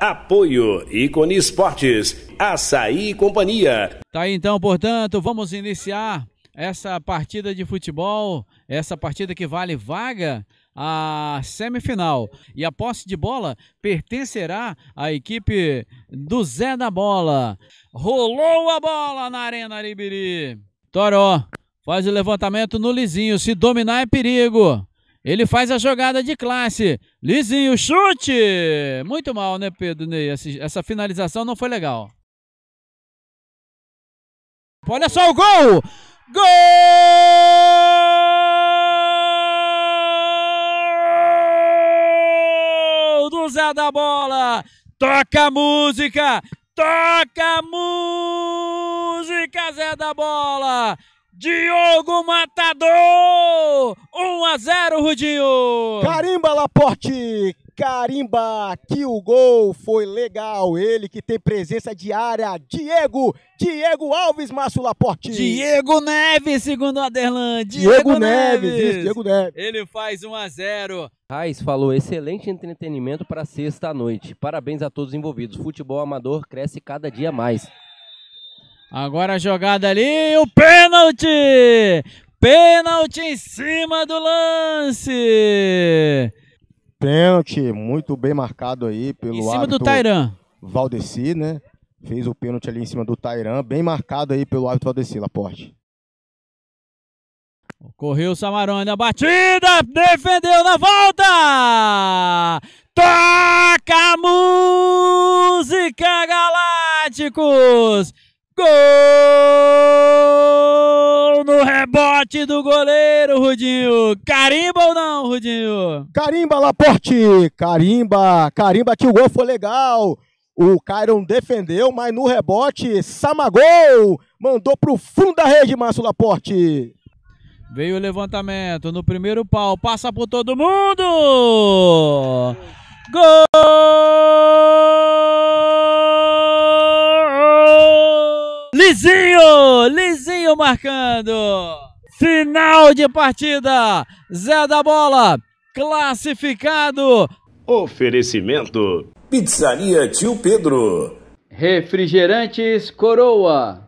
Apoio Icone Esportes, Açaí e Companhia. Tá aí então, portanto, vamos iniciar essa partida de futebol, essa partida que vale vaga a semifinal. E a posse de bola pertencerá à equipe do Zé da Bola. Rolou a bola na Arena Aribiri. Toró faz o levantamento no lisinho, se dominar é perigo. Ele faz a jogada de classe. Lizinho, chute! Muito mal, né, Pedro Ney? Essa finalização não foi legal. Olha só o gol! Gol! Do Zé da Bola! Toca a música! Toca a música, Zé da Bola! Diogo Matador! 1 a 0 Rudinho! Carimba, Laporte! Carimba, que o gol foi legal. Ele que tem presença diária. Diego, Diego Alves, Márcio Laporte. Diego Neves, segundo Aderlan. Diego, Diego Neves. Neves. Isso, Diego Neves. Ele faz 1 a 0. Raiz falou: excelente entretenimento para sexta noite. Parabéns a todos envolvidos. Futebol amador cresce cada dia mais. Agora a jogada ali, o pênalti! Pênalti em cima do lance! Pênalti muito bem marcado aí pelo Em cima do Tairan. Valdeci, né? Fez o pênalti ali em cima do Tairan, bem marcado aí pelo árbitro Valdeci, Laporte. Correu o Samarone, a batida, defendeu na volta! Toca a música, Galácticos! Gol no rebote do goleiro, Rudinho. Carimba ou não, Rudinho? Carimba, Laporte. Carimba, carimba que o gol foi legal. O Cairon defendeu, mas no rebote, Samagol mandou pro fundo da rede, Márcio Laporte. Veio o levantamento no primeiro pau, passa por todo mundo. Gol! Lizinho! Lizinho marcando! Final de partida! Zé da bola! Classificado! Oferecimento: Pizzaria Tio Pedro. Refrigerantes Coroa.